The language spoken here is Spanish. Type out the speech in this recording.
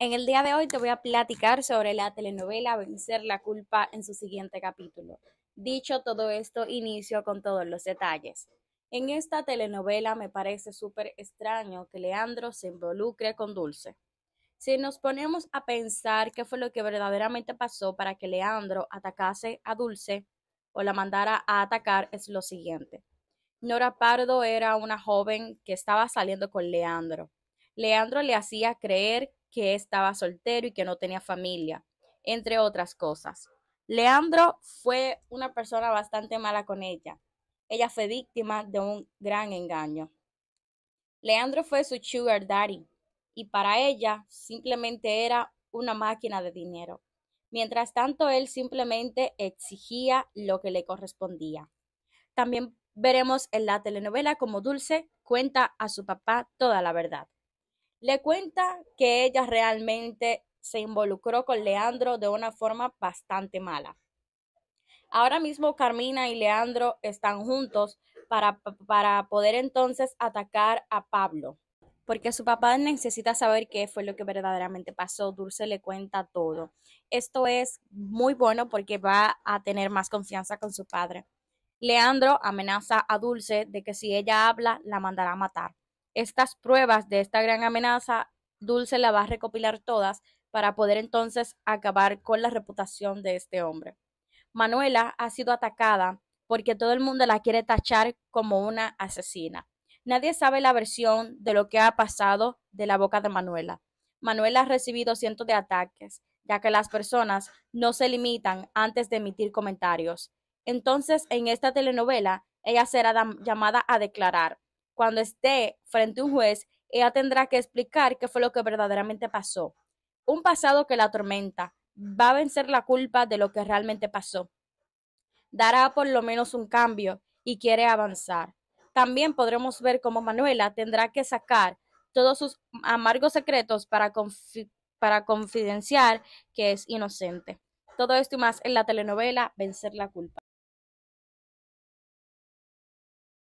En el día de hoy te voy a platicar sobre la telenovela Vencer la culpa en su siguiente capítulo. Dicho todo esto, inicio con todos los detalles. En esta telenovela me parece súper extraño que Leandro se involucre con Dulce. Si nos ponemos a pensar qué fue lo que verdaderamente pasó para que Leandro atacase a Dulce o la mandara a atacar, es lo siguiente. Nora Pardo era una joven que estaba saliendo con Leandro. Leandro le hacía creer que estaba soltero y que no tenía familia, entre otras cosas. Leandro fue una persona bastante mala con ella. Ella fue víctima de un gran engaño. Leandro fue su sugar daddy y para ella simplemente era una máquina de dinero. Mientras tanto, él simplemente exigía lo que le correspondía. También veremos en la telenovela como Dulce cuenta a su papá toda la verdad le cuenta que ella realmente se involucró con Leandro de una forma bastante mala. Ahora mismo Carmina y Leandro están juntos para, poder entonces atacar a Pablo, porque su papá necesita saber qué fue lo que verdaderamente pasó. Dulce le cuenta todo. Esto es muy bueno porque va a tener más confianza con su padre. Leandro amenaza a Dulce de que si ella habla, la mandará a matar estas pruebas de esta gran amenaza, Dulce la va a recopilar todas para poder entonces acabar con la reputación de este hombre. Manuela ha sido atacada porque todo el mundo la quiere tachar como una asesina. Nadie sabe la versión de lo que ha pasado de la boca de Manuela. Manuela ha recibido cientos de ataques, ya que las personas no se limitan antes de emitir comentarios. Entonces, en esta telenovela, ella será llamada a declarar cuando esté frente a un juez, ella tendrá que explicar qué fue lo que verdaderamente pasó. Un pasado que la atormenta va a vencer la culpa de lo que realmente pasó. Dará por lo menos un cambio y quiere avanzar. También podremos ver cómo Manuela tendrá que sacar todos sus amargos secretos para, para confidenciar que es inocente. Todo esto y más en la telenovela Vencer la culpa.